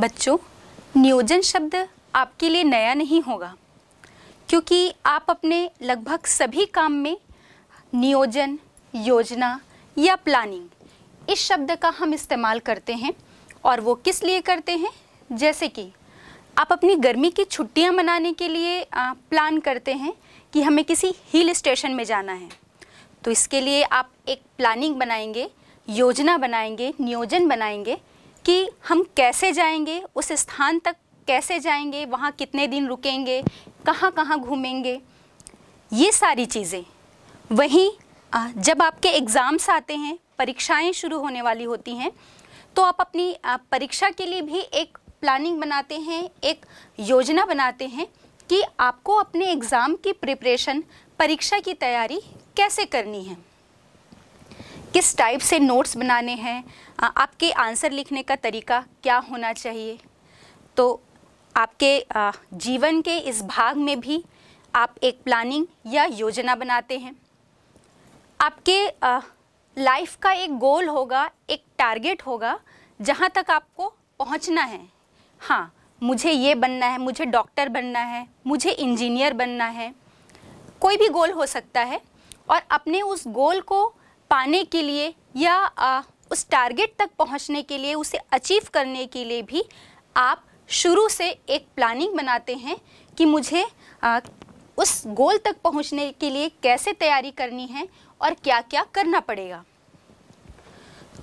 बच्चों नियोजन शब्द आपके लिए नया नहीं होगा क्योंकि आप अपने लगभग सभी काम में नियोजन योजना या प्लानिंग इस शब्द का हम इस्तेमाल करते हैं और वो किस लिए करते हैं जैसे कि आप अपनी गर्मी की छुट्टियां मनाने के लिए आ, प्लान करते हैं कि हमें किसी हिल स्टेशन में जाना है तो इसके लिए आप एक प्लानिंग बनाएंगे योजना बनाएंगे नियोजन बनाएंगे कि हम कैसे जाएंगे उस स्थान तक कैसे जाएंगे वहाँ कितने दिन रुकेंगे कहाँ कहाँ घूमेंगे ये सारी चीज़ें वहीं जब आपके एग्ज़ाम्स आते हैं परीक्षाएं शुरू होने वाली होती हैं तो आप अपनी परीक्षा के लिए भी एक प्लानिंग बनाते हैं एक योजना बनाते हैं कि आपको अपने एग्ज़ाम की प्रिपरेशन परीक्षा की तैयारी कैसे करनी है किस टाइप से नोट्स बनाने हैं आपके आंसर लिखने का तरीका क्या होना चाहिए तो आपके जीवन के इस भाग में भी आप एक प्लानिंग या योजना बनाते हैं आपके लाइफ का एक गोल होगा एक टारगेट होगा जहाँ तक आपको पहुँचना है हाँ मुझे ये बनना है मुझे डॉक्टर बनना है मुझे इंजीनियर बनना है कोई भी गोल हो सकता है और अपने उस गोल को पाने के लिए या उस टारगेट तक पहुंचने के लिए उसे अचीव करने के लिए भी आप शुरू से एक प्लानिंग बनाते हैं कि मुझे आ, उस गोल तक पहुंचने के लिए कैसे तैयारी करनी है और क्या क्या करना पड़ेगा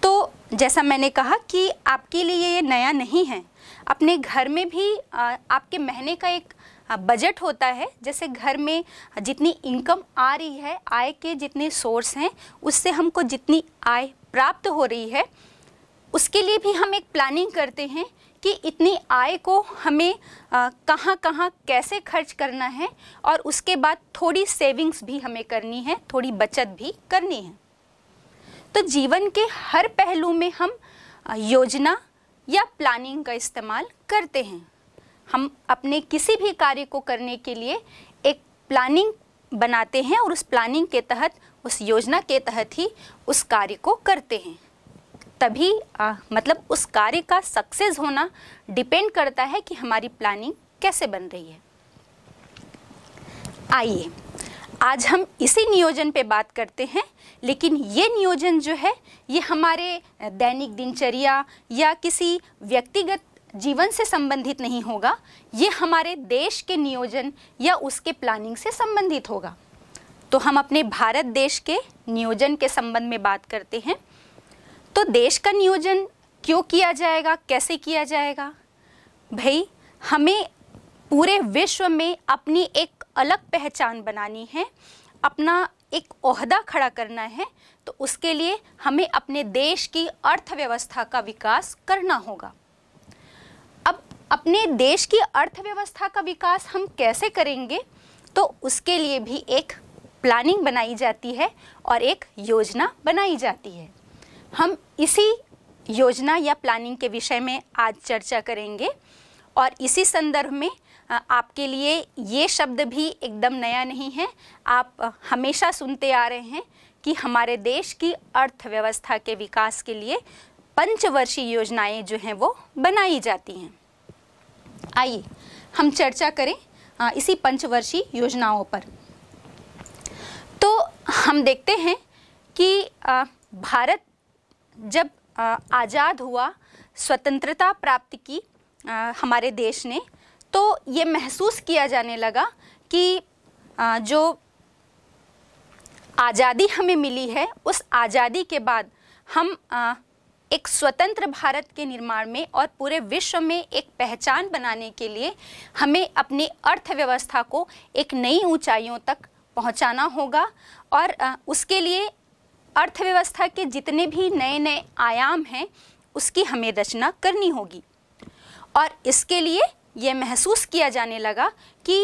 तो जैसा मैंने कहा कि आपके लिए ये नया नहीं है अपने घर में भी आ, आपके महीने का एक बजट होता है जैसे घर में जितनी इनकम आ रही है आय के जितने सोर्स हैं उससे हमको जितनी आय प्राप्त हो रही है उसके लिए भी हम एक प्लानिंग करते हैं कि इतनी आय को हमें कहाँ कहाँ कैसे खर्च करना है और उसके बाद थोड़ी सेविंग्स भी हमें करनी है थोड़ी बचत भी करनी है तो जीवन के हर पहलू में हम योजना या प्लानिंग का इस्तेमाल करते हैं हम अपने किसी भी कार्य को करने के लिए एक प्लानिंग बनाते हैं और उस प्लानिंग के तहत उस योजना के तहत ही उस कार्य को करते हैं तभी आ, मतलब उस कार्य का सक्सेस होना डिपेंड करता है कि हमारी प्लानिंग कैसे बन रही है आइए आज हम इसी नियोजन पे बात करते हैं लेकिन ये नियोजन जो है ये हमारे दैनिक दिनचर्या या किसी व्यक्तिगत जीवन से संबंधित नहीं होगा ये हमारे देश के नियोजन या उसके प्लानिंग से संबंधित होगा तो हम अपने भारत देश के नियोजन के संबंध में बात करते हैं तो देश का नियोजन क्यों किया जाएगा कैसे किया जाएगा भाई हमें पूरे विश्व में अपनी एक अलग पहचान बनानी है अपना एक ओहदा खड़ा करना है तो उसके लिए हमें अपने देश की अर्थव्यवस्था का विकास करना होगा अब अपने देश की अर्थव्यवस्था का विकास हम कैसे करेंगे तो उसके लिए भी एक प्लानिंग बनाई जाती है और एक योजना बनाई जाती है हम इसी योजना या प्लानिंग के विषय में आज चर्चा करेंगे और इसी संदर्भ में आपके लिए ये शब्द भी एकदम नया नहीं है आप हमेशा सुनते आ रहे हैं कि हमारे देश की अर्थव्यवस्था के विकास के लिए पंचवर्षीय योजनाएं जो हैं वो बनाई जाती हैं आइए हम चर्चा करें इसी पंचवर्षीय योजनाओं पर तो हम देखते हैं कि भारत जब आज़ाद हुआ स्वतंत्रता प्राप्त की हमारे देश ने तो ये महसूस किया जाने लगा कि जो आज़ादी हमें मिली है उस आज़ादी के बाद हम एक स्वतंत्र भारत के निर्माण में और पूरे विश्व में एक पहचान बनाने के लिए हमें अपनी अर्थव्यवस्था को एक नई ऊंचाइयों तक पहुंचाना होगा और उसके लिए अर्थव्यवस्था के जितने भी नए नए आयाम हैं उसकी हमें रचना करनी होगी और इसके लिए ये महसूस किया जाने लगा कि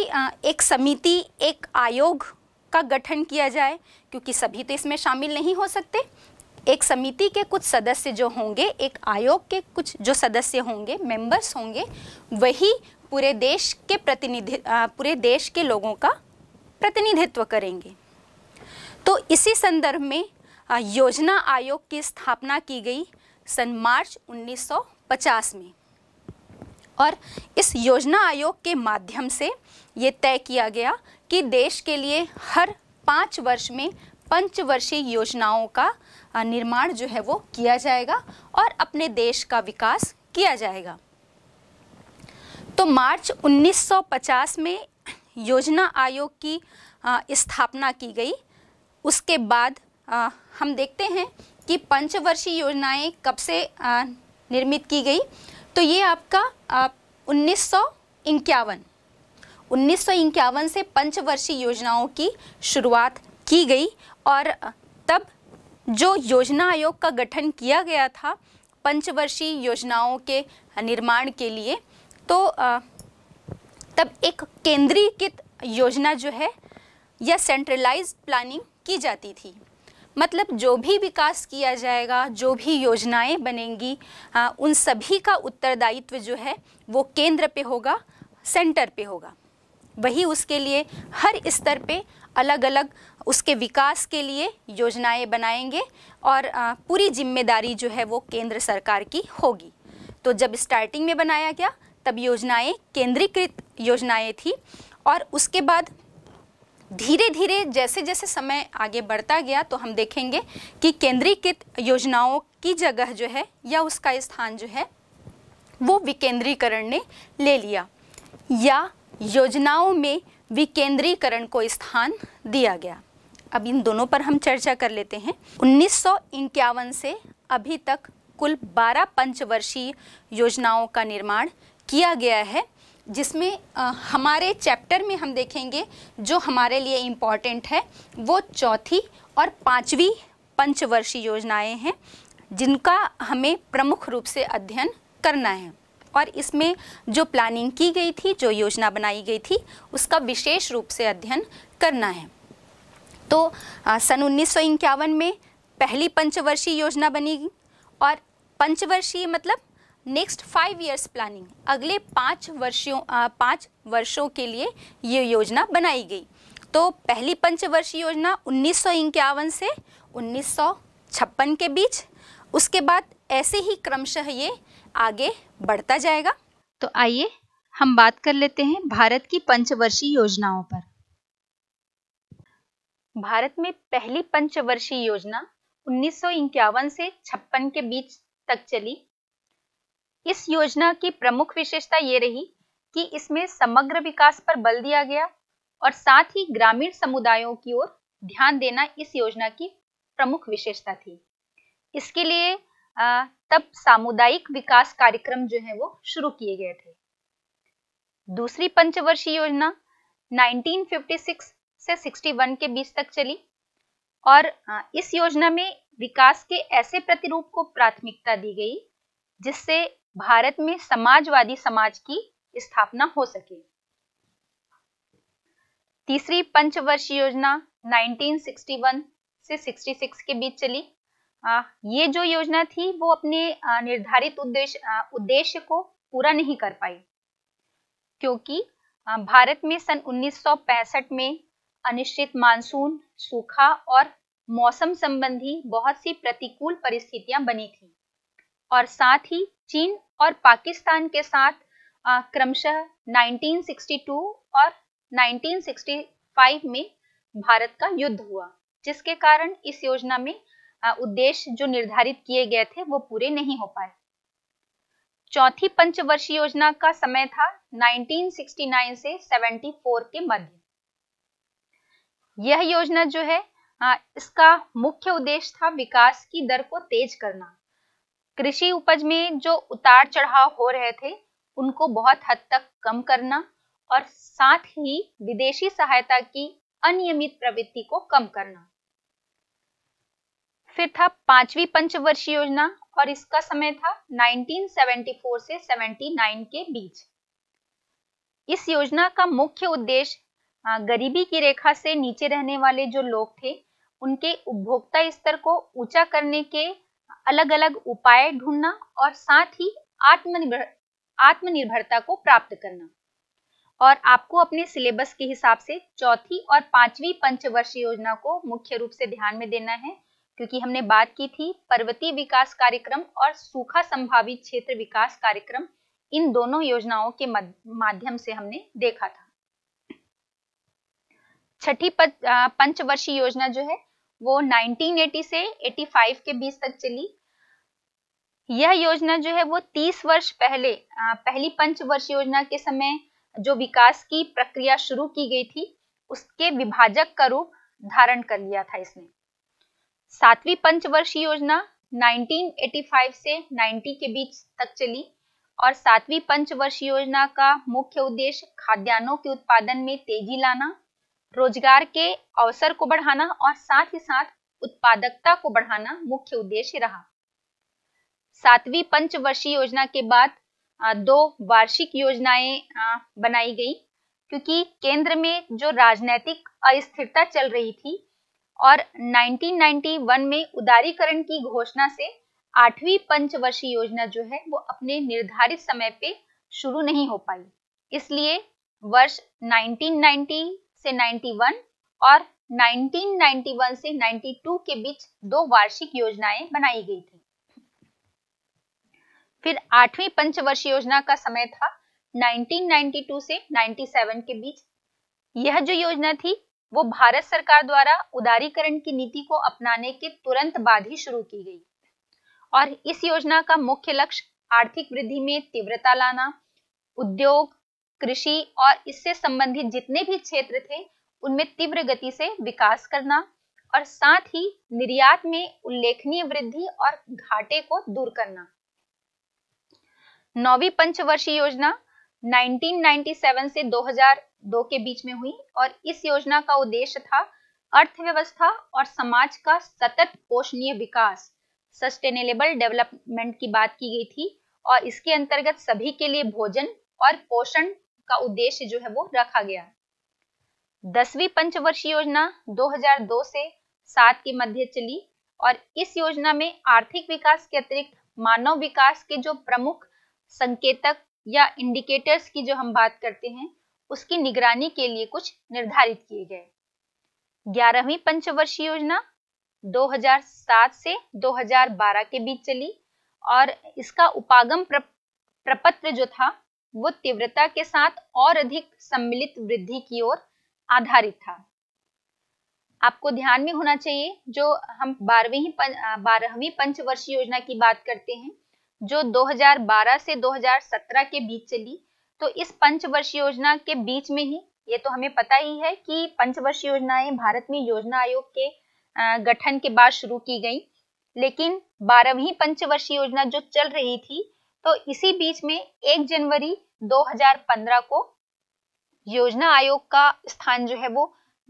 एक समिति एक आयोग का गठन किया जाए क्योंकि सभी तो इसमें शामिल नहीं हो सकते एक समिति के कुछ सदस्य जो होंगे एक आयोग के कुछ जो सदस्य होंगे मेंबर्स होंगे वही पूरे देश के प्रतिनिधि पूरे देश के लोगों का प्रतिनिधित्व करेंगे तो इसी संदर्भ में योजना आयोग की स्थापना की गई सन मार्च 1950 में और इस योजना आयोग के माध्यम से ये तय किया गया कि देश के लिए हर पाँच वर्ष में पंचवर्षीय योजनाओं का निर्माण जो है वो किया जाएगा और अपने देश का विकास किया जाएगा तो मार्च 1950 में योजना आयोग की स्थापना की गई उसके बाद हम देखते हैं कि पंचवर्षीय योजनाएं कब से निर्मित की गई तो ये आपका उन्नीस सौ उन्नीस से पंचवर्षीय योजनाओं की शुरुआत की गई और तब जो योजना आयोग का गठन किया गया था पंचवर्षीय योजनाओं के निर्माण के लिए तो तब एक केंद्रीकृत योजना जो है या सेंट्रलाइज प्लानिंग की जाती थी मतलब जो भी विकास किया जाएगा जो भी योजनाएं बनेंगी आ, उन सभी का उत्तरदायित्व जो है वो केंद्र पे होगा सेंटर पे होगा वही उसके लिए हर स्तर पे अलग अलग उसके विकास के लिए योजनाएं बनाएंगे और आ, पूरी जिम्मेदारी जो है वो केंद्र सरकार की होगी तो जब स्टार्टिंग में बनाया गया तब योजनाएं केंद्रीकृत योजनाएं थी और उसके बाद धीरे धीरे जैसे जैसे समय आगे बढ़ता गया तो हम देखेंगे कि केंद्रीकृत योजनाओं की जगह जो है या उसका स्थान जो है वो विकेंद्रीकरण ने ले लिया या योजनाओं में विकेंद्रीकरण को स्थान दिया गया अब इन दोनों पर हम चर्चा कर लेते हैं उन्नीस से अभी तक कुल 12 पंचवर्षीय योजनाओं का निर्माण किया गया है जिसमें हमारे चैप्टर में हम देखेंगे जो हमारे लिए इम्पॉर्टेंट है वो चौथी और पांचवी पंचवर्षीय योजनाएं हैं जिनका हमें प्रमुख रूप से अध्ययन करना है और इसमें जो प्लानिंग की गई थी जो योजना बनाई गई थी उसका विशेष रूप से अध्ययन करना है तो आ, सन उन्नीस में पहली पंचवर्षीय योजना बनी और पंचवर्षीय मतलब नेक्स्ट फाइव ईयर्स प्लानिंग अगले पाँच वर्षों पाँच वर्षों के लिए ये योजना बनाई गई तो पहली पंचवर्षीय योजना उन्नीस से उन्नीस के बीच उसके बाद ऐसे ही क्रमशः ये आगे बढ़ता जाएगा तो आइए हम बात कर लेते हैं भारत की पंचवर्षीय योजनाओं पर भारत में पहली पंचवर्षीय योजना उन्नीस से छप्पन के बीच तक चली इस योजना की प्रमुख विशेषता ये रही कि इसमें समग्र विकास पर बल दिया गया और साथ ही ग्रामीण समुदायों की ओर ध्यान देना इस योजना की प्रमुख विशेषता थी इसके लिए तब सामुदायिक विकास कार्यक्रम जो है वो शुरू किए गए थे दूसरी पंचवर्षीय योजना 1956 से 61 के बीच तक चली और इस योजना में विकास के ऐसे प्रतिरूप को प्राथमिकता दी गई जिससे भारत में समाजवादी समाज की स्थापना हो सके तीसरी पंचवर्षीय योजना 1961 से 66 के बीच चली आ, ये जो योजना थी वो अपने निर्धारित उद्देश्य उद्देश्य को पूरा नहीं कर पाई क्योंकि भारत में सन 1965 में अनिश्चित मानसून सूखा और मौसम संबंधी बहुत सी प्रतिकूल परिस्थितियां बनी थी और साथ ही चीन और पाकिस्तान के साथ क्रमशः 1962 और 1965 में भारत का युद्ध हुआ जिसके कारण इस योजना में उद्देश्य जो निर्धारित किए गए थे वो पूरे नहीं हो पाए चौथी पंचवर्षीय योजना का समय था 1969 से 74 के मध्य यह योजना जो है इसका मुख्य उद्देश्य था विकास की दर को तेज करना कृषि उपज में जो उतार चढ़ाव हो रहे थे उनको बहुत हद तक कम करना और साथ ही विदेशी सहायता की अनियमित प्रवृत्ति को कम करना फिर था पांचवी पंचवर्षीय योजना और इसका समय था 1974 से 79 के बीच इस योजना का मुख्य उद्देश्य गरीबी की रेखा से नीचे रहने वाले जो लोग थे उनके उपभोक्ता स्तर को ऊंचा करने के अलग अलग उपाय ढूंढना और साथ ही आत्मनिर्भर आत्मनिर्भरता को प्राप्त करना और आपको अपने सिलेबस के हिसाब से चौथी और पांचवी पंचवर्षीय योजना को मुख्य रूप से ध्यान में देना है क्योंकि हमने बात की थी पर्वतीय विकास कार्यक्रम और सूखा संभावित क्षेत्र विकास कार्यक्रम इन दोनों योजनाओं के माध्यम से हमने देखा था छठी पंचवर्षीय योजना जो है वो 1980 से 85 के बीच तक चली यह योजना जो है वो 30 वर्ष पहले पहली पंचवर्ष योजना के समय जो विकास की प्रक्रिया शुरू की गई थी उसके विभाजक का रूप धारण कर लिया था इसने सातवीं पंचवर्षीय योजना 1985 से 90 के बीच तक चली और सातवीं पंचवर्षीय योजना का मुख्य उद्देश्य खाद्यान्नों के उत्पादन में तेजी लाना रोजगार के अवसर को बढ़ाना और साथ ही साथ उत्पादकता को बढ़ाना मुख्य उद्देश्य रहा सातवीं पंचवर्षीय योजना के बाद दो वार्षिक योजनाएं बनाई गई क्योंकि केंद्र में जो राजनीतिक अस्थिरता चल रही थी और 1991 में उदारीकरण की घोषणा से आठवीं पंचवर्षीय योजना जो है वो अपने निर्धारित समय पे शुरू नहीं हो पाई इसलिए वर्ष से 91 और 1991 से 92 के बीच दो वार्षिक योजनाएं बनाई गई थी फिर आठवीं पंचवर्षीय योजना का समय था 1992 से 97 के बीच यह जो योजना थी वो भारत सरकार द्वारा उदारीकरण की नीति को अपनाने के तुरंत बाद ही शुरू की गई और इस योजना का मुख्य लक्ष्य आर्थिक वृद्धि में तीव्रता लाना उद्योग कृषि और इससे संबंधित जितने भी क्षेत्र थे उनमें तीव्र गति से विकास करना और साथ ही निर्यात में उल्लेखनीय वृद्धि और घाटे को दूर करना नौवीं पंचवर्षीय योजना 1997 से 2002 के बीच में हुई और इस योजना का उद्देश्य था अर्थव्यवस्था और समाज का सतत पोषणीय विकास सस्टेनेबल डेवलपमेंट की बात की गई थी और इसके अंतर्गत सभी के लिए भोजन और पोषण का उद्देश्य जो है वो रखा गया दसवीं पंचवर्षीय योजना 2002 से सात के मध्य चली और इस योजना में आर्थिक विकास के अतिरिक्त मानव विकास के जो प्रमुख संकेतक या इंडिकेटर्स की जो हम बात करते हैं उसकी निगरानी के लिए कुछ निर्धारित किए गए ग्यारहवीं पंचवर्षीय योजना 2007 से 2012 के बीच चली और इसका उपागम प्रपत्र जो था वो तीव्रता के साथ और अधिक सम्मिलित वृद्धि की ओर आधारित था आपको ध्यान में होना चाहिए जो हम बारहवीं बारहवीं पंचवर्षीय योजना की बात करते हैं जो 2012 से 2017 के बीच चली तो इस पंचवर्षीय योजना के बीच में ही ये तो हमें पता ही है कि पंचवर्षीय योजनाएं भारत में योजना आयोग के गठन के बाद शुरू की गई लेकिन बारहवीं पंचवर्षीय योजना जो चल रही थी तो इसी बीच में 1 जनवरी 2015 को योजना आयोग का स्थान जो है वो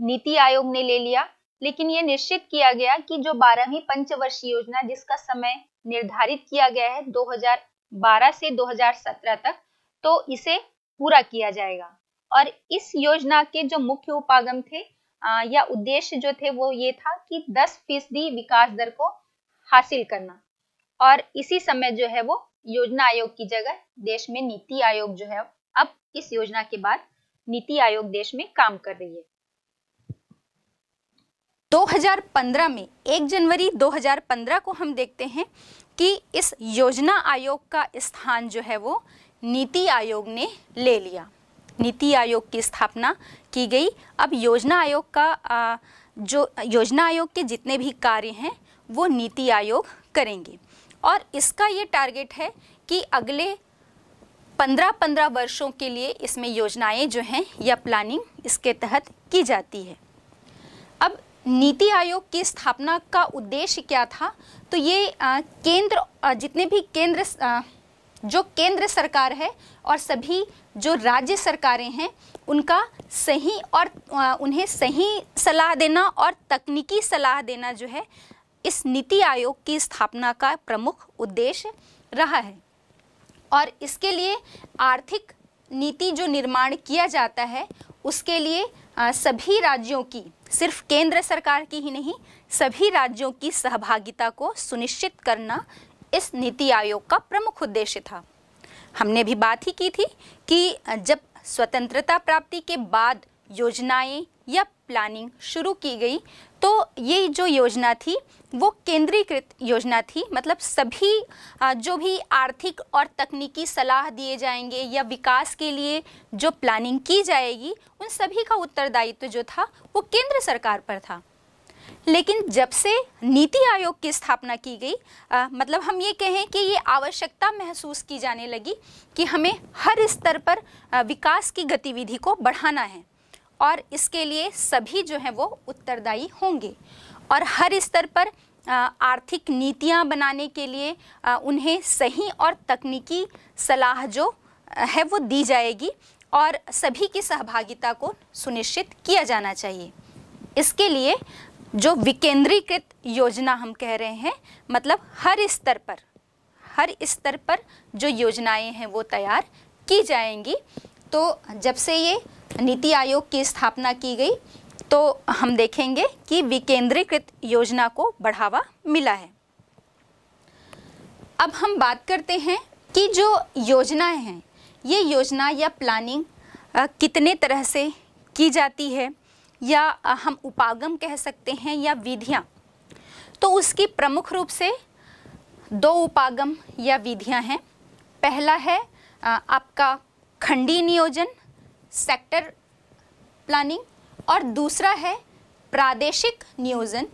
नीति आयोग ने ले लिया लेकिन ये निश्चित किया गया कि जो बारहवीं पंचवर्षीय योजना जिसका समय निर्धारित किया गया है 2012 से 2017 तक तो इसे पूरा किया जाएगा और इस योजना के जो मुख्य उपागम थे आ, या उद्देश्य जो थे वो ये था कि 10 फीसदी विकास दर को हासिल करना और इसी समय जो है वो योजना आयोग की जगह देश में नीति आयोग जो है अब इस योजना के बाद नीति आयोग देश में काम कर रही है 2015 में 1 जनवरी 2015 को हम देखते हैं कि इस योजना आयोग का स्थान जो है वो नीति आयोग ने ले लिया नीति आयोग की स्थापना की गई अब योजना आयोग का जो योजना आयोग के जितने भी कार्य हैं वो नीति आयोग करेंगे और इसका ये टारगेट है कि अगले पंद्रह पंद्रह वर्षों के लिए इसमें योजनाएं जो हैं या प्लानिंग इसके तहत की जाती है अब नीति आयोग की स्थापना का उद्देश्य क्या था तो ये आ, केंद्र आ, जितने भी केंद्र आ, जो केंद्र सरकार है और सभी जो राज्य सरकारें हैं उनका सही और उन्हें सही सलाह देना और तकनीकी सलाह देना जो है इस नीति आयोग की स्थापना का प्रमुख उद्देश्य रहा है और इसके लिए आर्थिक नीति जो निर्माण किया जाता है उसके लिए सभी राज्यों की सिर्फ केंद्र सरकार की ही नहीं सभी राज्यों की सहभागिता को सुनिश्चित करना इस नीति आयोग का प्रमुख उद्देश्य था हमने भी बात ही की थी कि जब स्वतंत्रता प्राप्ति के बाद योजनाएं या प्लानिंग शुरू की गई तो ये जो योजना थी वो केंद्रीकृत योजना थी मतलब सभी जो भी आर्थिक और तकनीकी सलाह दिए जाएंगे या विकास के लिए जो प्लानिंग की जाएगी उन सभी का उत्तरदायित्व जो था वो केंद्र सरकार पर था लेकिन जब से नीति आयोग की स्थापना की गई आ, मतलब हम ये कहें कि ये आवश्यकता महसूस की जाने लगी कि हमें हर स्तर पर आ, विकास की गतिविधि को बढ़ाना है और इसके लिए सभी जो हैं वो उत्तरदायी होंगे और हर स्तर पर आर्थिक नीतियां बनाने के लिए उन्हें सही और तकनीकी सलाह जो है वो दी जाएगी और सभी की सहभागिता को सुनिश्चित किया जाना चाहिए इसके लिए जो विकेंद्रीकृत योजना हम कह रहे हैं मतलब हर स्तर पर हर स्तर पर जो योजनाएं हैं वो तैयार की जाएंगी तो जब से ये नीति आयोग की स्थापना की गई तो हम देखेंगे कि विकेंद्रीकृत योजना को बढ़ावा मिला है अब हम बात करते हैं कि जो योजनाएं हैं ये योजना या प्लानिंग कितने तरह से की जाती है या हम उपागम कह सकते हैं या विधियां तो उसकी प्रमुख रूप से दो उपागम या विधियां हैं पहला है आपका खंडी नियोजन सेक्टर प्लानिंग और दूसरा है प्रादेशिक नियोजन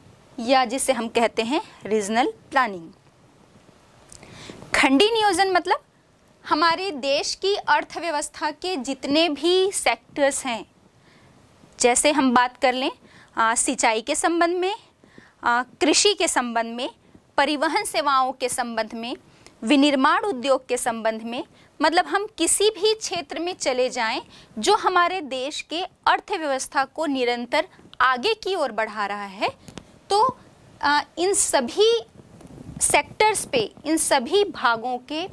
या जिसे हम कहते हैं रीजनल प्लानिंग खंडी नियोजन मतलब हमारे देश की अर्थव्यवस्था के जितने भी सेक्टर्स हैं जैसे हम बात कर लें आ, सिंचाई के संबंध में कृषि के संबंध में परिवहन सेवाओं के संबंध में विनिर्माण उद्योग के संबंध में मतलब हम किसी भी क्षेत्र में चले जाएं जो हमारे देश के अर्थव्यवस्था को निरंतर आगे की ओर बढ़ा रहा है तो आ, इन सभी सेक्टर्स पे इन सभी भागों के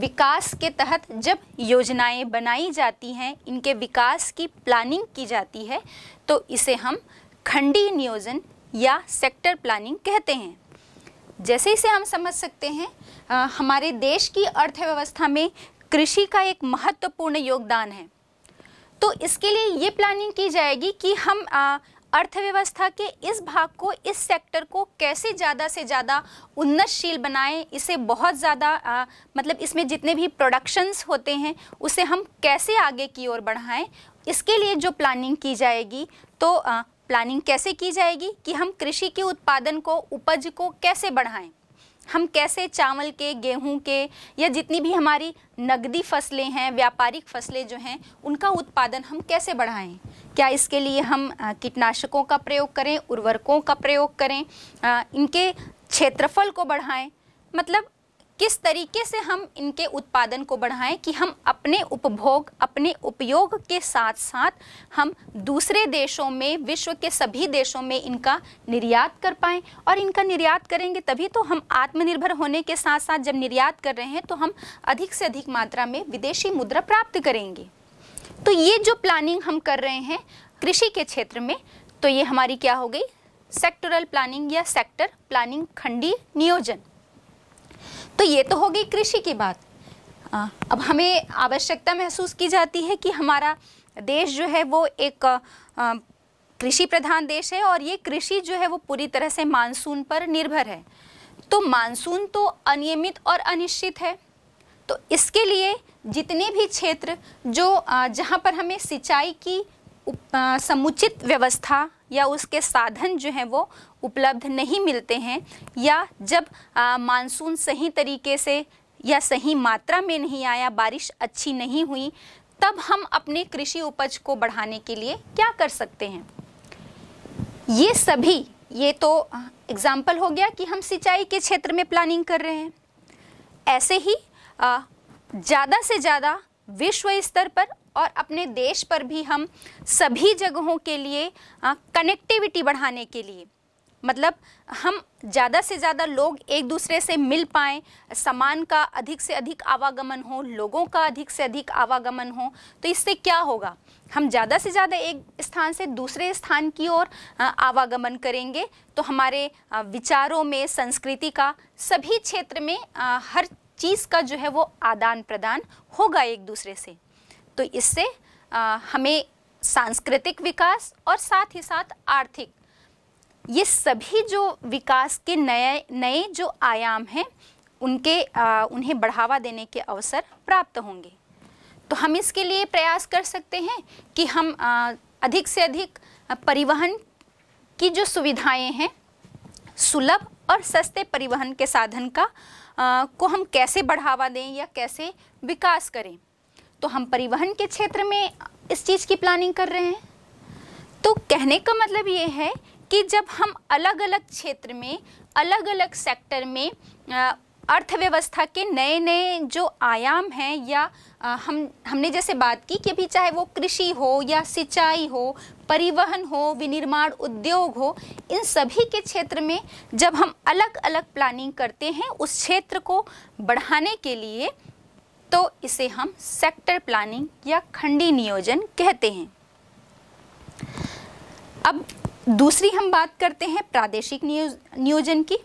विकास के तहत जब योजनाएं बनाई जाती हैं इनके विकास की प्लानिंग की जाती है तो इसे हम खंडी नियोजन या सेक्टर प्लानिंग कहते हैं जैसे इसे हम समझ सकते हैं आ, हमारे देश की अर्थव्यवस्था में कृषि का एक महत्वपूर्ण योगदान है तो इसके लिए ये प्लानिंग की जाएगी कि हम आ, अर्थव्यवस्था के इस भाग को इस सेक्टर को कैसे ज़्यादा से ज़्यादा उन्नतशील बनाएं इसे बहुत ज़्यादा मतलब इसमें जितने भी प्रोडक्शंस होते हैं उसे हम कैसे आगे की ओर बढ़ाएं इसके लिए जो प्लानिंग की जाएगी तो आ, प्लानिंग कैसे की जाएगी कि हम कृषि के उत्पादन को उपज को कैसे बढ़ाएं हम कैसे चावल के गेहूं के या जितनी भी हमारी नगदी फसलें हैं व्यापारिक फसलें जो हैं उनका उत्पादन हम कैसे बढ़ाएं क्या इसके लिए हम कीटनाशकों का प्रयोग करें उर्वरकों का प्रयोग करें इनके क्षेत्रफल को बढ़ाएं मतलब किस तरीके से हम इनके उत्पादन को बढ़ाएं कि हम अपने उपभोग अपने उपयोग के साथ साथ हम दूसरे देशों में विश्व के सभी देशों में इनका निर्यात कर पाएँ और इनका निर्यात करेंगे तभी तो हम आत्मनिर्भर होने के साथ साथ जब निर्यात कर रहे हैं तो हम अधिक से अधिक मात्रा में विदेशी मुद्रा प्राप्त करेंगे तो ये जो प्लानिंग हम कर रहे हैं कृषि के क्षेत्र में तो ये हमारी क्या हो गई सेक्टोरल प्लानिंग या सेक्टर प्लानिंग खंडी नियोजन तो ये तो होगी कृषि की बात अब हमें आवश्यकता महसूस की जाती है कि हमारा देश जो है वो एक कृषि प्रधान देश है और ये कृषि जो है वो पूरी तरह से मानसून पर निर्भर है तो मानसून तो अनियमित और अनिश्चित है तो इसके लिए जितने भी क्षेत्र जो जहाँ पर हमें सिंचाई की समुचित व्यवस्था या उसके साधन जो हैं वो उपलब्ध नहीं मिलते हैं या जब मानसून सही तरीके से या सही मात्रा में नहीं आया बारिश अच्छी नहीं हुई तब हम अपने कृषि उपज को बढ़ाने के लिए क्या कर सकते हैं ये सभी ये तो एग्जाम्पल हो गया कि हम सिंचाई के क्षेत्र में प्लानिंग कर रहे हैं ऐसे ही ज़्यादा से ज़्यादा विश्व स्तर पर और अपने देश पर भी हम सभी जगहों के लिए कनेक्टिविटी बढ़ाने के लिए मतलब हम ज़्यादा से ज़्यादा लोग एक दूसरे से मिल पाएँ सामान का अधिक से अधिक आवागमन हो लोगों का अधिक से अधिक आवागमन हो तो इससे क्या होगा हम ज़्यादा से ज़्यादा एक स्थान से दूसरे स्थान की ओर आवागमन करेंगे तो हमारे विचारों में संस्कृति का सभी क्षेत्र में हर चीज़ का जो है वो आदान प्रदान होगा एक दूसरे से तो इससे हमें सांस्कृतिक विकास और साथ ही साथ आर्थिक ये सभी जो विकास के नए नए जो आयाम हैं उनके आ, उन्हें बढ़ावा देने के अवसर प्राप्त होंगे तो हम इसके लिए प्रयास कर सकते हैं कि हम आ, अधिक से अधिक परिवहन की जो सुविधाएं हैं सुलभ और सस्ते परिवहन के साधन का आ, को हम कैसे बढ़ावा दें या कैसे विकास करें तो हम परिवहन के क्षेत्र में इस चीज़ की प्लानिंग कर रहे हैं तो कहने का मतलब ये है कि जब हम अलग अलग क्षेत्र में अलग अलग सेक्टर में अर्थव्यवस्था के नए नए जो आयाम हैं या हम हमने जैसे बात की कि अभी चाहे वो कृषि हो या सिंचाई हो परिवहन हो विनिर्माण उद्योग हो इन सभी के क्षेत्र में जब हम अलग अलग प्लानिंग करते हैं उस क्षेत्र को बढ़ाने के लिए तो इसे हम सेक्टर प्लानिंग या खंडी नियोजन कहते हैं अब दूसरी हम बात करते हैं प्रादेशिक नियोज नियोजन की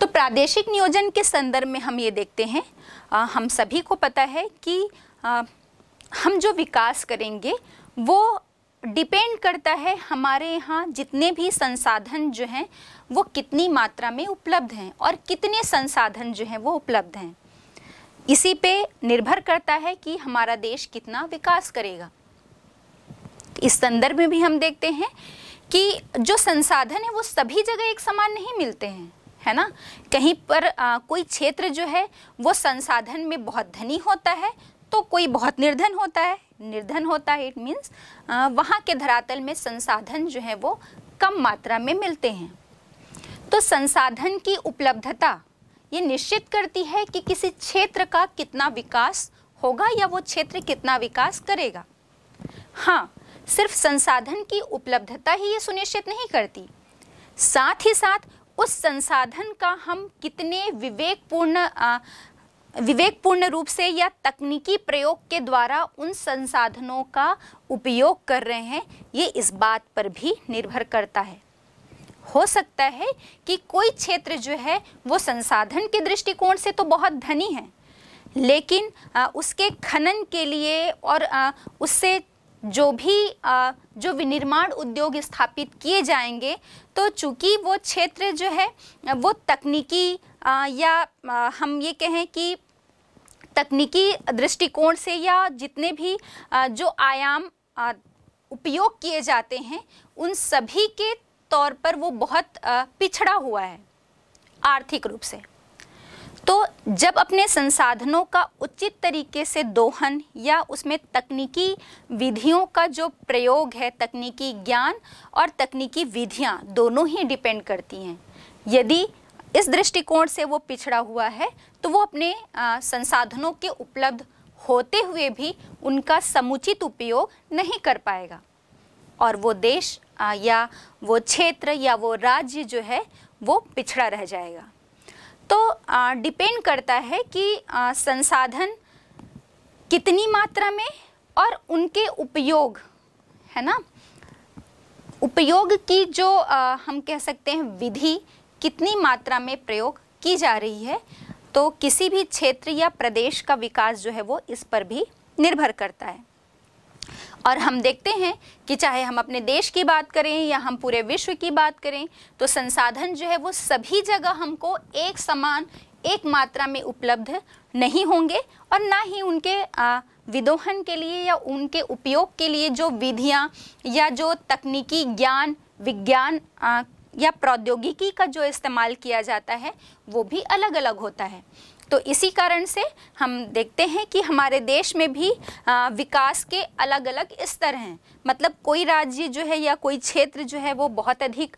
तो प्रादेशिक नियोजन के संदर्भ में हम ये देखते हैं आ, हम सभी को पता है कि आ, हम जो विकास करेंगे वो डिपेंड करता है हमारे यहाँ जितने भी संसाधन जो हैं वो कितनी मात्रा में उपलब्ध हैं और कितने संसाधन जो हैं वो उपलब्ध हैं इसी पे निर्भर करता है कि हमारा देश कितना विकास करेगा इस संदर्भ में भी हम देखते हैं कि जो संसाधन है वो सभी जगह एक समान नहीं मिलते हैं है ना कहीं पर आ, कोई क्षेत्र जो है वो संसाधन में बहुत धनी होता है तो कोई बहुत निर्धन होता है निर्धन होता है इट मीन्स वहाँ के धरातल में संसाधन जो है वो कम मात्रा में मिलते हैं तो संसाधन की उपलब्धता ये निश्चित करती है कि किसी क्षेत्र का कितना विकास होगा या वो क्षेत्र कितना विकास करेगा हाँ सिर्फ संसाधन की उपलब्धता ही ये सुनिश्चित नहीं करती साथ ही साथ उस संसाधन का हम कितने विवेकपूर्ण विवेकपूर्ण रूप से या तकनीकी प्रयोग के द्वारा उन संसाधनों का उपयोग कर रहे हैं ये इस बात पर भी निर्भर करता है हो सकता है कि कोई क्षेत्र जो है वो संसाधन के दृष्टिकोण से तो बहुत धनी है लेकिन आ, उसके खनन के लिए और आ, उससे जो भी जो विनिर्माण उद्योग स्थापित किए जाएंगे तो चूंकि वो क्षेत्र जो है वो तकनीकी या हम ये कहें कि तकनीकी दृष्टिकोण से या जितने भी जो आयाम उपयोग किए जाते हैं उन सभी के तौर पर वो बहुत पिछड़ा हुआ है आर्थिक रूप से तो जब अपने संसाधनों का उचित तरीके से दोहन या उसमें तकनीकी विधियों का जो प्रयोग है तकनीकी ज्ञान और तकनीकी विधियाँ दोनों ही डिपेंड करती हैं यदि इस दृष्टिकोण से वो पिछड़ा हुआ है तो वो अपने आ, संसाधनों के उपलब्ध होते हुए भी उनका समुचित उपयोग नहीं कर पाएगा और वो देश आ, या वो क्षेत्र या वो राज्य जो है वो पिछड़ा रह जाएगा तो डिपेंड करता है कि आ, संसाधन कितनी मात्रा में और उनके उपयोग है ना उपयोग की जो आ, हम कह सकते हैं विधि कितनी मात्रा में प्रयोग की जा रही है तो किसी भी क्षेत्र या प्रदेश का विकास जो है वो इस पर भी निर्भर करता है और हम देखते हैं कि चाहे हम अपने देश की बात करें या हम पूरे विश्व की बात करें तो संसाधन जो है वो सभी जगह हमको एक समान एक मात्रा में उपलब्ध नहीं होंगे और ना ही उनके आ, विदोहन के लिए या उनके उपयोग के लिए जो विधियाँ या जो तकनीकी ज्ञान विज्ञान या प्रौद्योगिकी का जो इस्तेमाल किया जाता है वो भी अलग अलग होता है तो इसी कारण से हम देखते हैं कि हमारे देश में भी विकास के अलग अलग स्तर हैं मतलब कोई राज्य जो है या कोई क्षेत्र जो है वो बहुत अधिक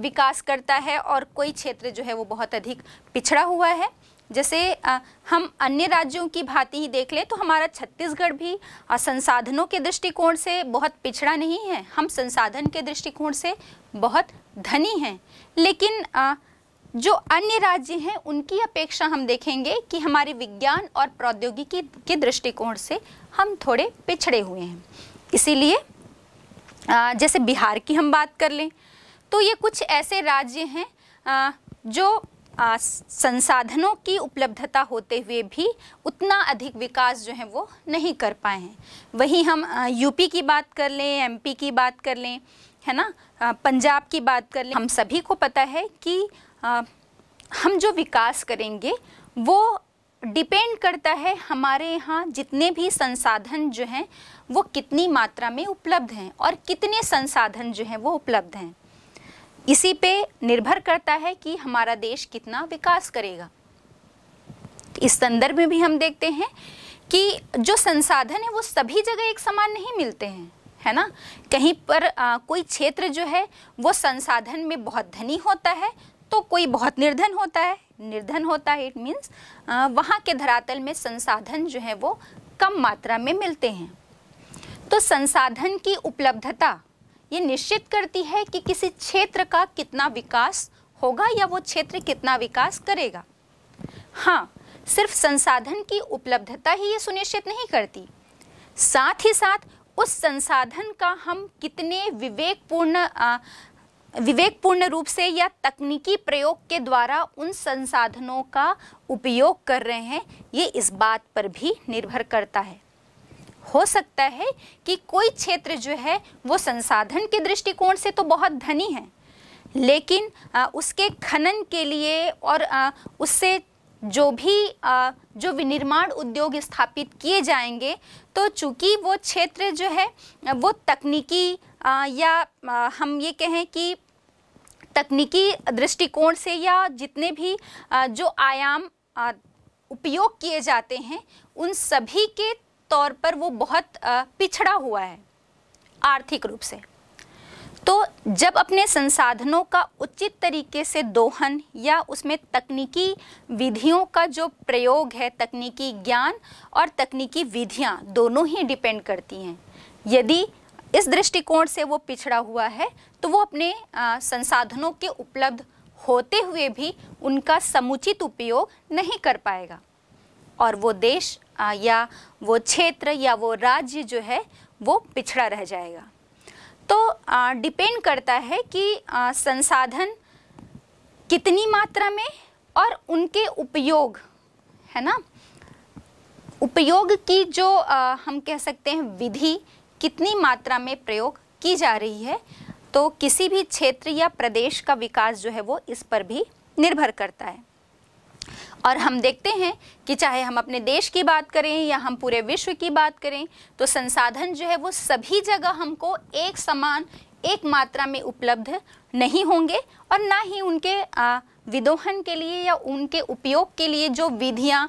विकास करता है और कोई क्षेत्र जो है वो बहुत अधिक पिछड़ा हुआ है जैसे आ, हम अन्य राज्यों की भांति ही देख लें तो हमारा छत्तीसगढ़ भी आ, संसाधनों के दृष्टिकोण से बहुत पिछड़ा नहीं है हम संसाधन के दृष्टिकोण से बहुत धनी हैं लेकिन आ, जो अन्य राज्य हैं उनकी अपेक्षा हम देखेंगे कि हमारे विज्ञान और प्रौद्योगिकी के दृष्टिकोण से हम थोड़े पिछड़े हुए हैं इसीलिए जैसे बिहार की हम बात कर लें तो ये कुछ ऐसे राज्य हैं जो संसाधनों की उपलब्धता होते हुए भी उतना अधिक विकास जो है वो नहीं कर पाए हैं वहीं हम यूपी की बात कर लें एमपी की बात कर लें है ना पंजाब की बात कर लें हम सभी को पता है कि हम जो विकास करेंगे वो डिपेंड करता है हमारे यहाँ जितने भी संसाधन जो हैं वो कितनी मात्रा में उपलब्ध हैं और कितने संसाधन जो हैं वो उपलब्ध हैं इसी पे निर्भर करता है कि हमारा देश कितना विकास करेगा इस संदर्भ में भी हम देखते हैं कि जो संसाधन है वो सभी जगह एक समान नहीं मिलते हैं है ना कहीं पर आ, कोई क्षेत्र जो है वो संसाधन में बहुत धनी होता है तो कोई बहुत निर्धन होता है निर्धन होता है इट मीन्स वहाँ के धरातल में संसाधन जो है वो कम मात्रा में मिलते हैं तो संसाधन की उपलब्धता ये निश्चित करती है कि किसी क्षेत्र का कितना विकास होगा या वो क्षेत्र कितना विकास करेगा हाँ सिर्फ संसाधन की उपलब्धता ही ये सुनिश्चित नहीं करती साथ ही साथ उस संसाधन का हम कितने विवेकपूर्ण विवेकपूर्ण रूप से या तकनीकी प्रयोग के द्वारा उन संसाधनों का उपयोग कर रहे हैं ये इस बात पर भी निर्भर करता है हो सकता है कि कोई क्षेत्र जो है वो संसाधन के दृष्टिकोण से तो बहुत धनी है लेकिन आ, उसके खनन के लिए और आ, उससे जो भी आ, जो विनिर्माण उद्योग स्थापित किए जाएंगे तो चूंकि वो क्षेत्र जो है वो तकनीकी या हम ये कहें कि तकनीकी दृष्टिकोण से या जितने भी जो आयाम उपयोग किए जाते हैं उन सभी के तौर पर वो बहुत पिछड़ा हुआ है आर्थिक रूप से तो जब अपने संसाधनों का उचित तरीके से दोहन या उसमें तकनीकी विधियों का जो प्रयोग है तकनीकी ज्ञान और तकनीकी विधियाँ दोनों ही डिपेंड करती हैं यदि इस दृष्टिकोण से वो पिछड़ा हुआ है तो वो अपने आ, संसाधनों के उपलब्ध होते हुए भी उनका समुचित उपयोग नहीं कर पाएगा और वो देश आ, या वो क्षेत्र या वो राज्य जो है वो पिछड़ा रह जाएगा तो आ, डिपेंड करता है कि आ, संसाधन कितनी मात्रा में और उनके उपयोग है ना उपयोग की जो आ, हम कह सकते हैं विधि कितनी मात्रा में प्रयोग की जा रही है तो किसी भी क्षेत्र या प्रदेश का विकास जो है वो इस पर भी निर्भर करता है और हम देखते हैं कि चाहे हम अपने देश की बात करें या हम पूरे विश्व की बात करें तो संसाधन जो है वो सभी जगह हमको एक समान एक मात्रा में उपलब्ध नहीं होंगे और ना ही उनके विदोहन के लिए या उनके उपयोग के लिए जो विधियाँ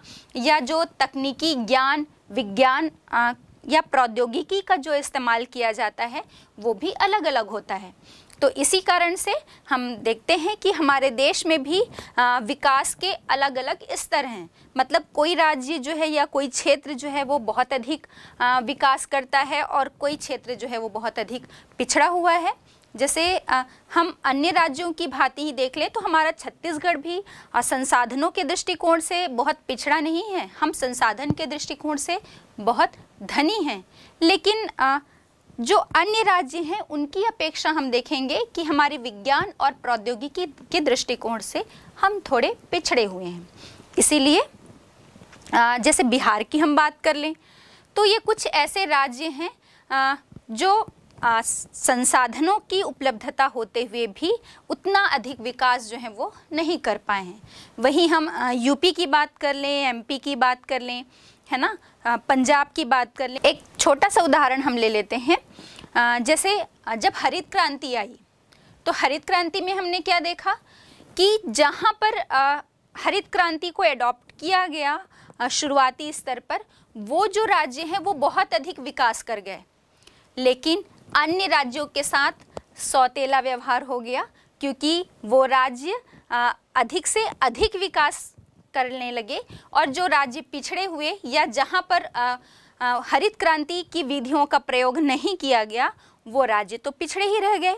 या जो तकनीकी ज्ञान विज्ञान या प्रौद्योगिकी का जो इस्तेमाल किया जाता है वो भी अलग अलग होता है तो इसी कारण से हम देखते हैं कि हमारे देश में भी विकास के अलग अलग स्तर हैं मतलब कोई राज्य जो है या कोई क्षेत्र जो है वो बहुत अधिक विकास करता है और कोई क्षेत्र जो है वो बहुत अधिक पिछड़ा हुआ है जैसे हम अन्य राज्यों की भांति ही देख लें तो हमारा छत्तीसगढ़ भी संसाधनों के दृष्टिकोण से बहुत पिछड़ा नहीं है हम संसाधन के दृष्टिकोण से बहुत धनी हैं लेकिन आ, जो अन्य राज्य हैं उनकी अपेक्षा हम देखेंगे कि हमारे विज्ञान और प्रौद्योगिकी के दृष्टिकोण से हम थोड़े पिछड़े हुए हैं इसीलिए जैसे बिहार की हम बात कर लें तो ये कुछ ऐसे राज्य हैं जो संसाधनों की उपलब्धता होते हुए भी उतना अधिक विकास जो है वो नहीं कर पाए हैं वहीं हम यूपी की बात कर लें एमपी की बात कर लें है ना पंजाब की बात कर ले एक छोटा सा उदाहरण हम ले लेते हैं जैसे जब हरित क्रांति आई तो हरित क्रांति में हमने क्या देखा कि जहाँ पर हरित क्रांति को एडॉप्ट किया गया शुरुआती स्तर पर वो जो राज्य हैं वो बहुत अधिक विकास कर गए लेकिन अन्य राज्यों के साथ सौतेला व्यवहार हो गया क्योंकि वो राज्य अधिक से अधिक विकास करने लगे और जो राज्य पिछड़े हुए या जहां पर आ, आ, हरित क्रांति की विधियों का प्रयोग नहीं किया गया वो राज्य तो पिछड़े ही रह गए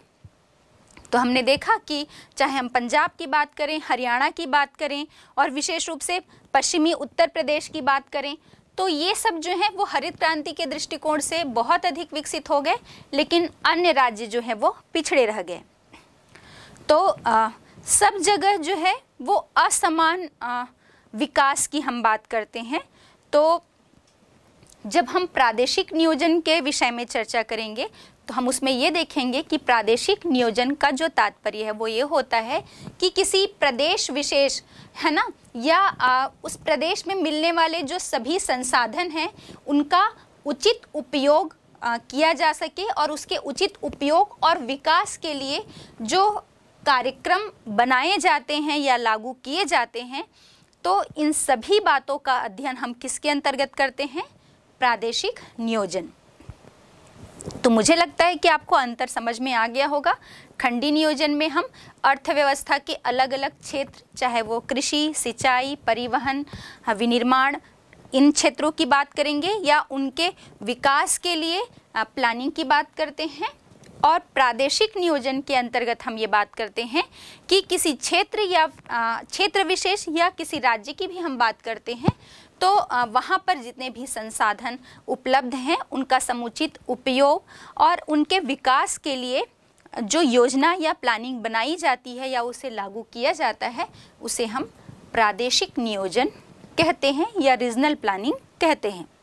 तो हमने देखा कि चाहे हम पंजाब की बात करें हरियाणा की बात करें और विशेष रूप से पश्चिमी उत्तर प्रदेश की बात करें तो ये सब जो है वो हरित क्रांति के दृष्टिकोण से बहुत अधिक विकसित हो गए लेकिन अन्य राज्य जो है वो पिछड़े रह गए तो आ, सब जगह जो है वो असमान आ, विकास की हम बात करते हैं तो जब हम प्रादेशिक नियोजन के विषय में चर्चा करेंगे तो हम उसमें ये देखेंगे कि प्रादेशिक नियोजन का जो तात्पर्य है वो ये होता है कि किसी प्रदेश विशेष है ना या आ, उस प्रदेश में मिलने वाले जो सभी संसाधन हैं उनका उचित उपयोग आ, किया जा सके और उसके उचित उपयोग और विकास के लिए जो कार्यक्रम बनाए जाते हैं या लागू किए जाते हैं तो इन सभी बातों का अध्ययन हम किसके अंतर्गत करते हैं प्रादेशिक नियोजन तो मुझे लगता है कि आपको अंतर समझ में आ गया होगा खंडी नियोजन में हम अर्थव्यवस्था के अलग अलग क्षेत्र चाहे वो कृषि सिंचाई परिवहन विनिर्माण इन क्षेत्रों की बात करेंगे या उनके विकास के लिए प्लानिंग की बात करते हैं और प्रादेशिक नियोजन के अंतर्गत हम ये बात करते हैं कि किसी क्षेत्र या क्षेत्र विशेष या किसी राज्य की भी हम बात करते हैं तो वहाँ पर जितने भी संसाधन उपलब्ध हैं उनका समुचित उपयोग और उनके विकास के लिए जो योजना या प्लानिंग बनाई जाती है या उसे लागू किया जाता है उसे हम प्रादेशिक नियोजन कहते हैं या रीजनल प्लानिंग कहते हैं